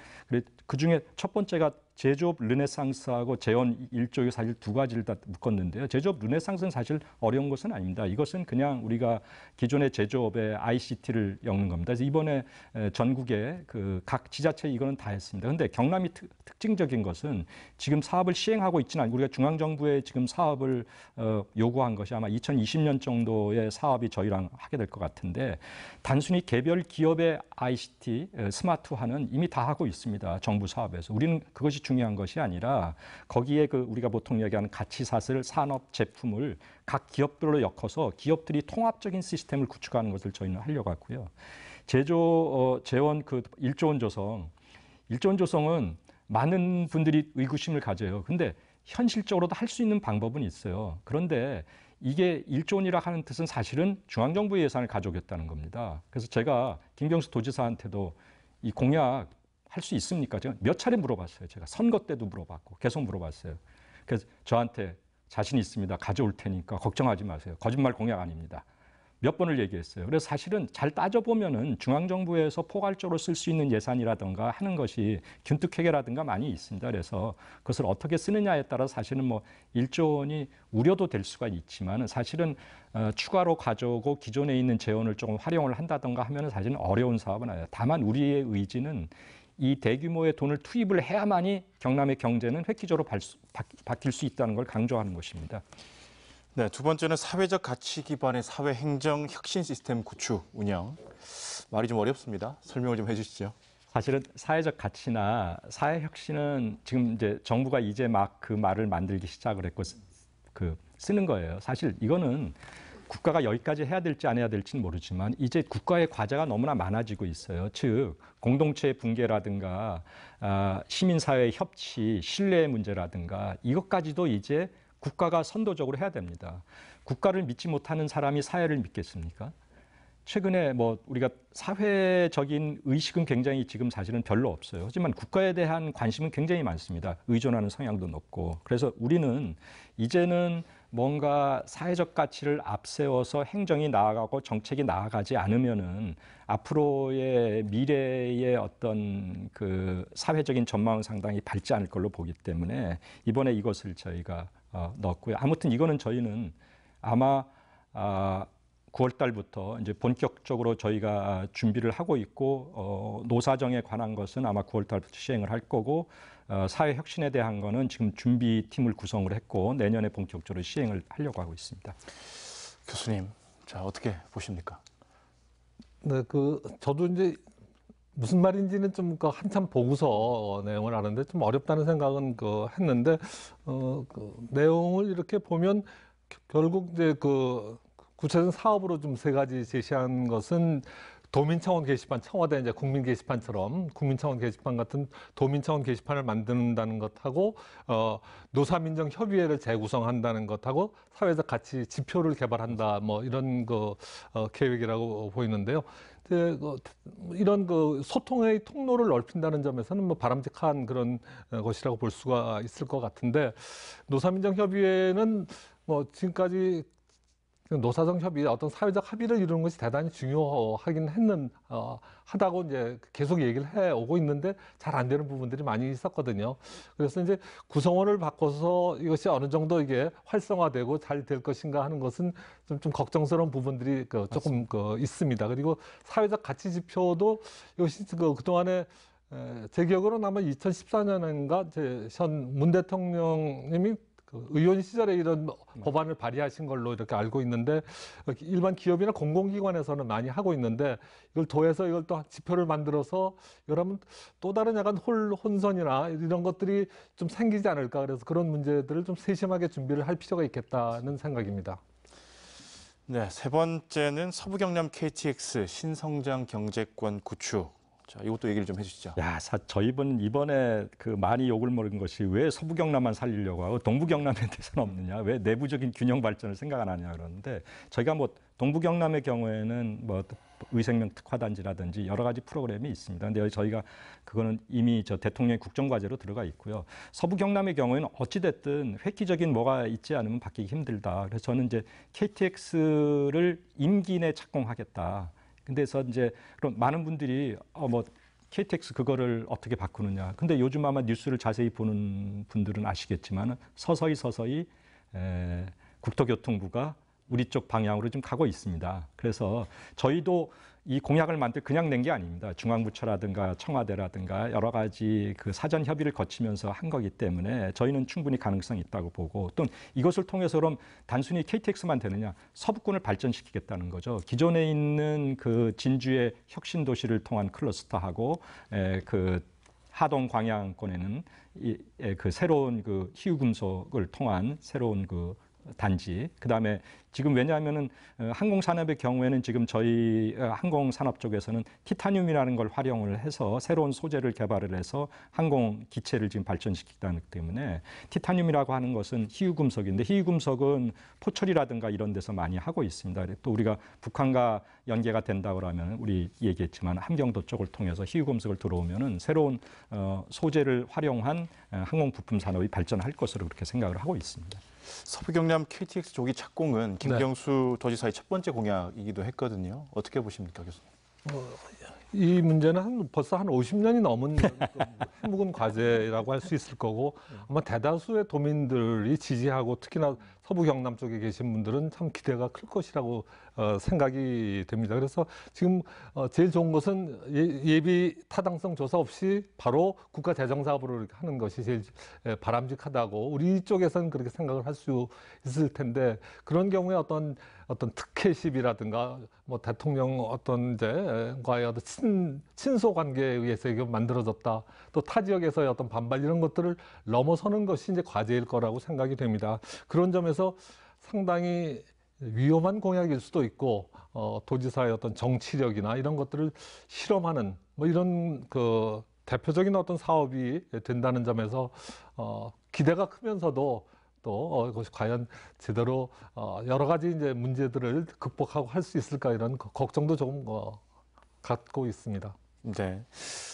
Speaker 2: 그 중에 첫 번째가 제조업 르네상스하고 재원 일조의 사실 두 가지를 다 묶었는데요. 제조업 르네상스는 사실 어려운 것은 아닙니다. 이것은 그냥 우리가 기존의 제조업의 ICT를 엮는 겁니다. 그래서 이번에 전국의 그각 지자체 이거는 다 했습니다. 근데 경남이 특, 특징적인 것은 지금 사업을 시행하고 있지는 않고 우리가 중앙 정부에 지금 사업을 어, 요구한 것이 아마 2020년 정도의 사업이 저희랑 하게 될 것 같은데 단순히 개별 기업의 ICT 스마트화는 이미 다 하고 있습니다. 정부 사업에서 우리는 그것이 중요한 것이 아니라 거기에 그 우리가 보통 이야기하는 가치사슬 산업 제품을 각 기업별로 엮어서 기업들이 통합적인 시스템을 구축하는 것을 저희는 하려고 하고요. 제조 어, 재원 그 일조원 조성 일조원 조성은 많은 분들이 의구심을 가져요. 근데 현실적으로도 할 수 있는 방법은 있어요. 그런데 이게 일조원이라 하는 뜻은 사실은 중앙정부의 예산을 가져오겠다는 겁니다. 그래서 제가 김경수 도지사한테도 이 공약 할수 있습니까? 제가 몇 차례 물어봤어요. 제가 선거 때도 물어봤고 계속 물어봤어요. 그래서 저한테 자신 있습니다. 가져올 테니까 걱정하지 마세요. 거짓말 공약 아닙니다. 몇 번을 얘기했어요. 그래서 사실은 잘 따져보면은 중앙정부에서 포괄적으로 쓸 수 있는 예산이라든가 하는 것이 균특회계라든가 많이 있습니다. 그래서 그것을 어떻게 쓰느냐에 따라 사실은 뭐일조 원이 우려도 될 수가 있지만 사실은 어, 추가로 가져오고 기존에 있는 재원을 조금 활용을 한다든가 하면 은 사실은 어려운 사업은 아니에요. 다만 우리의 의지는 이 대규모의 돈을 투입을 해야만이 경남의 경제는 획기적으로 발 수, 바, 바뀔 수 있다는 걸 강조하는 것입니다. 네, 두 번째는 사회적 가치 기반의 사회 행정 혁신 시스템 구축 운영. 말이 좀 어렵습니다. 설명을 좀 해주시죠. 사실은 사회적 가치나 사회 혁신은 지금 이제 정부가 이제 막 그 말을 만들기 시작을 했고 그 쓰는 거예요. 사실 이거는 국가가 여기까지 해야 될지 안 해야 될지는 모르지만 이제 국가의 과제가 너무나 많아지고 있어요. 즉 공동체의 붕괴라든가 아, 시민사회의 협치, 신뢰의 문제라든가 이것까지도 이제 국가가 선도적으로 해야 됩니다. 국가를 믿지 못하는 사람이 사회를 믿겠습니까? 최근에 뭐 우리가 사회적인 의식은 굉장히 지금 사실은 별로 없어요. 하지만 국가에 대한 관심은 굉장히 많습니다. 의존하는 성향도 높고. 그래서 우리는 이제는 뭔가 사회적 가치를 앞세워서 행정이 나아가고 정책이 나아가지 않으면은 앞으로의 미래의 어떤 그 사회적인 전망은 상당히 밝지 않을 걸로 보기 때문에 이번에 이것을 저희가 어, 넣었고요. 아무튼 이거는 저희는 아마 어, 9월 달부터 이제 본격적으로 저희가 준비를 하고 있고 어, 노사정에 관한 것은 아마 9월 달부터 시행을 할 거고 어, 사회 혁신에 대한 거는 지금 준비 팀을 구성을 했고 내년에 본격적으로 시행을 하려고 하고 있습니다. 교수님, 자 어떻게 보십니까?
Speaker 3: 네, 그 저도 이제 무슨 말인지는 좀 그 한참 보고서 내용을 아는데 좀 어렵다는 생각은 그 했는데 어, 그 내용을 이렇게 보면 결국 이제 그 구체적인 사업으로 좀 세 가지 제시한 것은 도민청원 게시판, 청와대 이제 국민 게시판처럼 국민청원 게시판 같은 도민청원 게시판을 만든다는 것하고 어, 노사민정협의회를 재구성한다는 것하고 사회적 가치 지표를 개발한다 뭐 이런 그 어, 계획이라고 보이는데요. 이제 그, 그, 이런 그 소통의 통로를 넓힌다는 점에서는 뭐 바람직한 그런 어, 것이라고 볼 수가 있을 것 같은데 노사민정협의회는 뭐 지금까지 노사정 협의 어떤 사회적 합의를 이루는 것이 대단히 중요하긴 했는 어, 하다고 이제 계속 얘기를 해 오고 있는데 잘 안 되는 부분들이 많이 있었거든요. 그래서 이제 구성원을 바꿔서 이것이 어느 정도 이게 활성화되고 잘 될 것인가 하는 것은 좀, 좀 걱정스러운 부분들이 그 조금 그 있습니다. 그리고 사회적 가치 지표도 이것이 그 그동안에 제 기억으로는 아마 2014년인가 제현문 대통령님이 그 의원 시절에 이런 뭐 법안을 발의하신 걸로 이렇게 알고 있는데 일반 기업이나 공공기관에서는 많이 하고 있는데 이걸 더해서 이걸 또 지표를 만들어서 여러분 또 다른 약간 홀, 혼선이나 이런 것들이 좀 생기지 않을까 그래서 그런 문제들을 좀 세심하게 준비를 할 필요가 있겠다는 생각입니다.
Speaker 1: 네, 세 번째는 서부 경남 KTX 신성장 경제권
Speaker 2: 구축 자, 이것도 얘기를 좀 해주시죠. 야, 사, 저희번 이번에 그 많이 욕을 먹은 것이 왜 서부 경남만 살리려고 하고 동부 경남에 대해서는 없느냐, 왜 내부적인 균형 발전을 생각 안 하냐 그러는데 저희가 뭐 동부 경남의 경우에는 뭐 의생명 특화단지라든지 여러 가지 프로그램이 있습니다. 근데 저희가 그거는 이미 저 대통령의 국정과제로 들어가 있고요. 서부 경남의 경우에는 어찌됐든 획기적인 뭐가 있지 않으면 바뀌기 힘들다. 그래서 저는 이제 KTX를 임기 내 착공하겠다. 근데서 이제 그런 많은 분들이 어뭐 KTX 그거를 어떻게 바꾸느냐. 근데 요즘 아마 뉴스를 자세히 보는 분들은 아시겠지만 서서히 서서히 에, 국토교통부가 우리 쪽 방향으로 좀 가고 있습니다. 그래서 저희도 이 공약을 만들 그냥 낸 게 아닙니다. 중앙부처라든가 청와대라든가 여러 가지 그 사전 협의를 거치면서 한 거기 때문에 저희는 충분히 가능성이 있다고 보고 또 이것을 통해서 그럼 단순히 KTX만 되느냐 서부권을 발전시키겠다는 거죠. 기존에 있는 그 진주의 혁신 도시를 통한 클러스터하고 에 그 하동 광양권에는 이, 그 새로운 그 희유금속을 통한 새로운 그 단지 그다음에 지금 왜냐하면은 어, 항공 산업의 경우에는 지금 저희 어, 항공 산업 쪽에서는 티타늄이라는 걸 활용을 해서 새로운 소재를 개발을 해서 항공 기체를 지금 발전시키기 때문에 티타늄이라고 하는 것은 희유 금속인데 희유 금속은 포철이라든가 이런 데서 많이 하고 있습니다. 또 우리가 북한과 연계가 된다 그러면 우리 얘기했지만 함경도 쪽을 통해서 희유 금속을 들어오면은 새로운 어, 소재를 활용한 항공 부품 산업이 발전할 것으로 그렇게 생각을 하고 있습니다. 서부 경남 KTX 조기 착공은
Speaker 1: 네. 김경수 도지사의 첫 번째 공약이기도 했거든요. 어떻게 보십니까, 교수님?
Speaker 3: 어, 이 문제는 한, 벌써 한 50년이 넘은
Speaker 1: 해묵은 과제라고 할 수 있을
Speaker 3: 거고 네. 아마 대다수의 도민들이 지지하고 특히나 서부 경남 쪽에 계신 분들은 참 기대가 클 것이라고 어, 생각이 됩니다. 그래서 지금 어, 제일 좋은 것은 예, 예비 예 타당성 조사 없이 바로 국가 재정 사업으로 하는 것이 제일 바람직하다고 우리 쪽에서는 그렇게 생각을 할 수 있을 텐데 그런 경우에 어떤 어떤 특혜십이라든가 뭐 대통령 어떤 이제과의 어떤 친 친소 관계에 의해서 이게 만들어졌다 또 타 지역에서의 어떤 반발 이런 것들을 넘어서는 것이 이제 과제일 거라고 생각이 됩니다. 그런 점에서 그래서 상당히 위험한 공약일 수도 있고 어, 도지사의 어떤 정치력이나 이런 것들을 실험하는 뭐 이런 그 대표적인 어떤 사업이 된다는 점에서 어, 기대가 크면서도 또 이것이 어, 과연 제대로 어, 여러 가지 이제 문제들을 극복하고 할 수 있을까 이런 걱정도 조금 어, 갖고 있습니다.
Speaker 1: 네.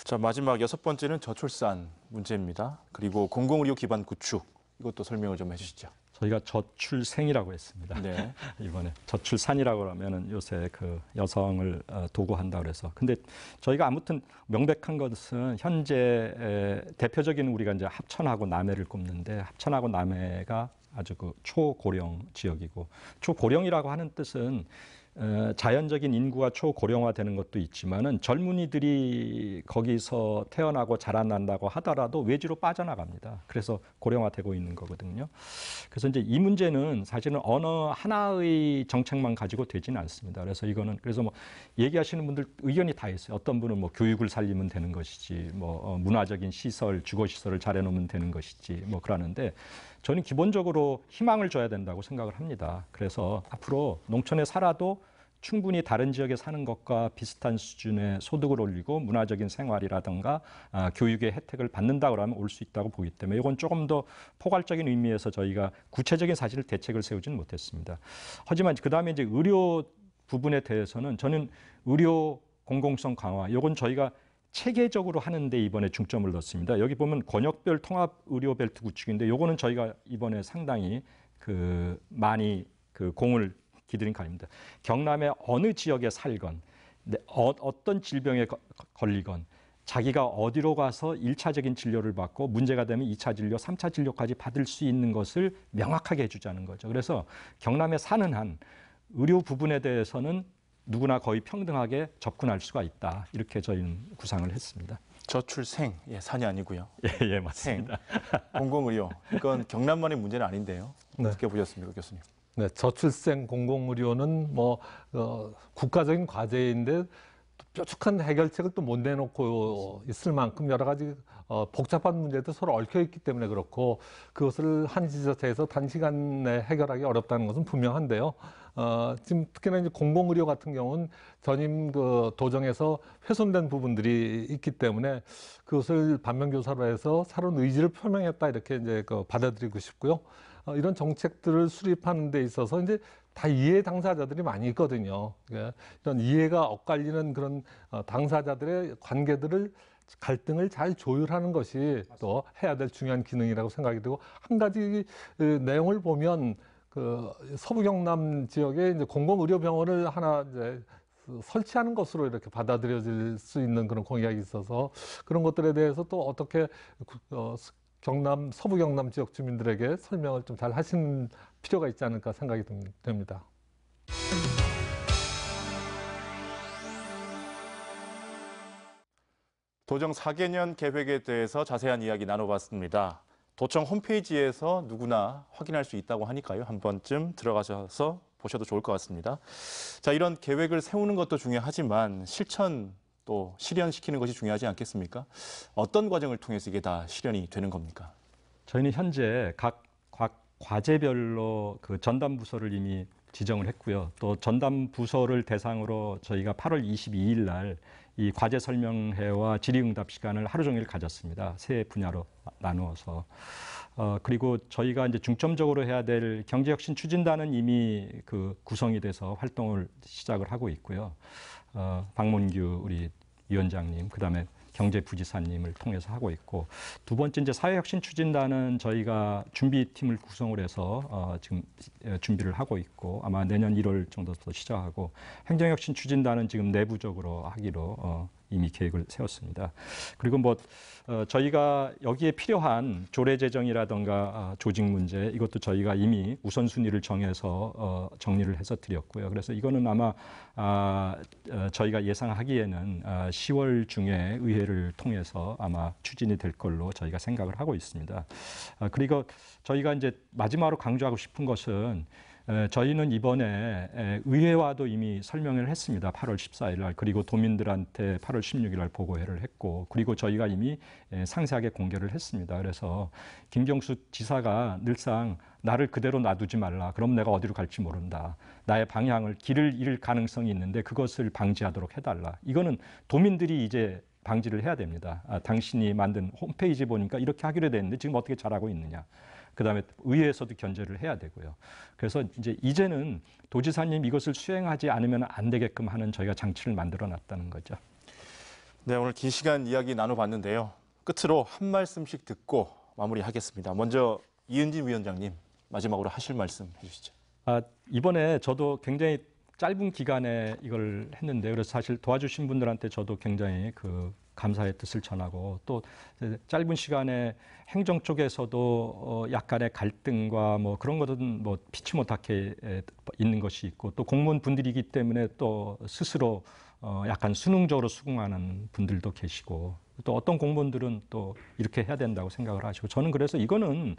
Speaker 1: 자 마지막 여섯 번째는 저출산 문제입니다. 그리고 공공의료 기반 구축 이것도 설명을 좀 해주시죠.
Speaker 2: 저희가 저출생이라고 했습니다. 네. 이번에 저출산이라고 하면은 요새 그 여성을 어, 도구한다 그래서 근데 저희가 아무튼 명백한 것은 현재 대표적인 우리가 이제 합천하고 남해를 꼽는데 합천하고 남해가 아주 그 초고령 지역이고 초고령이라고 하는 뜻은 어, 자연적인 인구가 초고령화되는 것도 있지만은 젊은이들이 거기서 태어나고 자라난다고 하더라도 외지로 빠져나갑니다. 그래서 고령화되고 있는 거거든요. 그래서 이제 이 문제는 사실은 언어 하나의 정책만 가지고 되지는 않습니다. 그래서 이거는 그래서 뭐 얘기하시는 분들 의견이 다 있어요. 어떤 분은 뭐 교육을 살리면 되는 것이지, 뭐 어, 문화적인 시설, 주거 시설을 잘해놓으면 되는 것이지, 뭐 그러는데 저는 기본적으로 희망을 줘야 된다고 생각을 합니다. 그래서 앞으로 농촌에 살아도 충분히 다른 지역에 사는 것과 비슷한 수준의 소득을 올리고 문화적인 생활이라든가 아, 교육의 혜택을 받는다 고하면올 수 있다고 보기 때문에 이건 조금 더 포괄적인 의미에서 저희가 구체적인 사실 대책을 세우지는 못했습니다. 하지만 그 다음에 이제 의료 부분에 대해서는 저는 의료 공공성 강화 이건 저희가 체계적으로 하는데 이번에 중점을 넣습니다. 여기 보면 권역별 통합 의료 벨트 구축인데 요거는 저희가 이번에 상당히 그 많이 그 공을 기드린 칼입니다 경남의 어느 지역에 살건 네, 어, 어떤 질병에 걸리건 자기가 어디로 가서 일차적인 진료를 받고 문제가 되면 이차 진료, 삼차 진료까지 받을 수 있는 것을 명확하게 해주자는 거죠. 그래서 경남에 사는 한 의료 부분에 대해서는 누구나 거의 평등하게 접근할 수가 있다. 이렇게 저희는 구상을 했습니다. 저출생, 예, 산이 아니고요. 예, 예, 맞습니다.
Speaker 1: 공공의료, 이건 경남만의 문제는 아닌데요. 네. 어떻게 보셨습니까, 교수님?
Speaker 2: 네, 저출생
Speaker 3: 공공의료는 뭐 어, 국가적인 과제인데 또 뾰족한 해결책을 또 못 내놓고 있을 만큼 여러 가지 어, 복잡한 문제도 서로 얽혀 있기 때문에 그렇고 그것을 한 지자체에서 단시간 내 해결하기 어렵다는 것은 분명한데요. 어, 지금 특히나 이제 공공의료 같은 경우는 전임 그 도정에서 훼손된 부분들이 있기 때문에 그것을 반면교사로 해서 새로운 의지를 표명했다 이렇게 이제 그 받아들이고 싶고요. 어, 이런 정책들을 수립하는 데 있어서 이제 다 이해 당사자들이 많이 있거든요. 예. 이런 이해가 엇갈리는 그런 어, 당사자들의 관계들을 갈등을 잘 조율하는 것이 맞습니다. 또 해야 될 중요한 기능이라고 생각이 되고 한 가지 내용을 보면 그 서부 경남 지역에 이제 공공 의료 병원을 하나 이제 그 설치하는 것으로 이렇게 받아들여질 수 있는 그런 공약이 있어서 그런 것들에 대해서 또 어떻게 어, 경남 서부 경남 지역 주민들에게 설명을 좀 잘 하시는 필요가 있지 않을까 생각이 듭니다
Speaker 1: 도정 4개년 계획에 대해서 자세한 이야기 나눠봤습니다. 도청 홈페이지에서 누구나 확인할 수 있다고 하니까요. 한 번쯤 들어가셔서 보셔도 좋을 것 같습니다. 자, 이런 계획을 세우는 것도 중요하지만 실천 또 실현시키는 것이 중요하지 않겠습니까? 어떤 과정을 통해서 이게 다 실현이 되는 겁니까?
Speaker 2: 저희는 현재 각, 각 과제별로 그 전담 부서를 이미 지정을 했고요. 또 전담 부서를 대상으로 저희가 8월 22일 날 이 과제 설명회와 질의응답 시간을 하루 종일 가졌습니다. 세 분야로 나누어서. 어, 그리고 저희가 이제 중점적으로 해야 될 경제혁신 추진단은 이미 그 구성이 돼서 활동을 시작을 하고 있고요. 어, 박문규 우리 위원장님, 그다음에 경제부지사님을 통해서 하고 있고 두 번째 이제 사회혁신 추진단은 저희가 준비팀을 구성을 해서 어, 지금 어, 준비를 하고 있고 아마 내년 1월 정도부터 시작하고 행정혁신 추진단은 지금 내부적으로 하기로 어, 이미 계획을 세웠습니다. 그리고 뭐 어, 저희가 여기에 필요한 조례 제정이라든가 아, 조직 문제 이것도 저희가 이미 우선순위를 정해서 어, 정리를 해서 드렸고요. 그래서 이거는 아마 아, 어, 저희가 예상하기에는 10월 아, 중에 의회를 통해서 아마 추진이 될 걸로 저희가 생각을 하고 있습니다. 그리고 저희가 이제 마지막으로 강조하고 싶은 것은 저희는 이번에 의회와도 이미 설명을 했습니다. 8월 14일 날 그리고 도민들한테 8월 16일 날 보고회를 했고 그리고 저희가 이미 상세하게 공개를 했습니다. 그래서 김경수 지사가 늘상 나를 그대로 놔두지 말라. 그럼 내가 어디로 갈지 모른다. 나의 방향을 길을 잃을 가능성이 있는데 그것을 방지하도록 해달라. 이거는 도민들이 이제 방지를 해야 됩니다. 아, 당신이 만든 홈페이지 보니까 이렇게 하기로 됐는데 지금 어떻게 잘하고 있느냐. 그다음에 의회에서도 견제를 해야 되고요. 그래서 이제 이제는 도지사님 이것을 수행하지 않으면 안 되게끔 하는 저희가 장치를 만들어 놨다는 거죠.
Speaker 1: 네, 오늘 긴 시간 이야기 나눠봤는데요. 끝으로 한 말씀씩 듣고 마무리하겠습니다. 먼저 이은진 위원장님 마지막으로 하실 말씀 해주시죠.
Speaker 2: 아, 이번에 저도 굉장히 짧은 기간에 이걸 했는데 그래서 사실 도와주신 분들한테 저도 굉장히 그 감사의 뜻을 전하고 또 짧은 시간에 행정 쪽에서도 어, 약간의 갈등과 뭐 그런 것은 뭐 피치 못하게 있는 것이 있고 또 공무원 분들이기 때문에 또 스스로 어, 약간 수능적으로 수긍하는 분들도 계시고 또 어떤 공무원들은 또 이렇게 해야 된다고 생각을 하시고 저는 그래서 이거는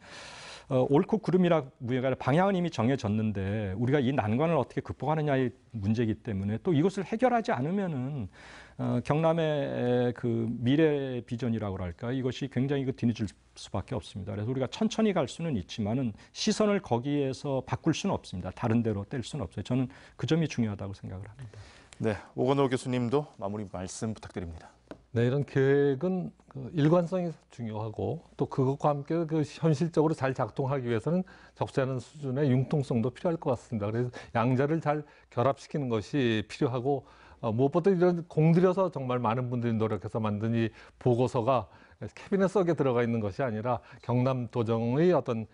Speaker 2: 어, 옳고 그름이라 무게가 방향은 이미 정해졌는데 우리가 이 난관을 어떻게 극복하느냐의 문제이기 때문에 또 이것을 해결하지 않으면은 어, 경남의 그 미래 비전이라고 할까 이것이 굉장히 그 뒤늦을 수밖에 없습니다. 그래서 우리가 천천히 갈 수는 있지만은 시선을 거기에서 바꿀 수는 없습니다. 다른 데로 뗄 수는 없어요. 저는 그 점이 중요하다고 생각을 합니다.
Speaker 1: 네, 오건호 교수님도 마무리 말씀 부탁드립니다.
Speaker 3: 네, 이런 계획은 그 일관성이
Speaker 1: 중요하고
Speaker 3: 또 그것과 함께 그 현실적으로 잘 작동하기 위해서는 적절한 수준의 융통성도 필요할 것 같습니다. 그래서 양자를 잘 결합시키는 것이 필요하고 어, 무엇보다 이런 공들여서 정말 많은 분들이 노력해서 만든 이 보고서가 캐비넷 속에 들어가 있는 것이 아니라 경남
Speaker 1: 도정의 어떤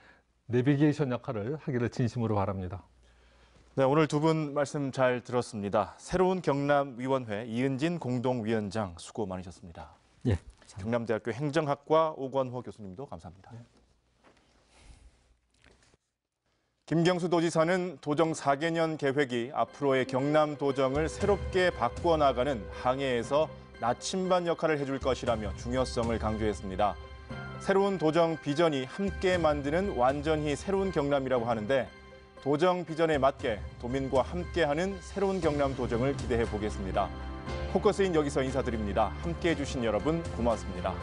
Speaker 1: 내비게이션 역할을 하기를 진심으로 바랍니다. 네, 오늘 두 분 말씀 잘 들었습니다. 새로운 경남위원회 이은진 공동위원장 수고 많으셨습니다. 예. 경남대학교 행정학과 오관호 교수님도 감사합니다. 예. 김경수 도지사는 도정 4개년 계획이 앞으로의 경남 도정을 새롭게 바꿔나가는 항해에서 나침반 역할을 해줄 것이라며 중요성을 강조했습니다. 새로운 도정 비전이 함께 만드는 완전히 새로운 경남이라고 하는데 도정 비전에 맞게 도민과 함께하는 새로운 경남 도정을 기대해 보겠습니다. 포커스인 여기서 인사드립니다. 함께해 주신 여러분 고맙습니다.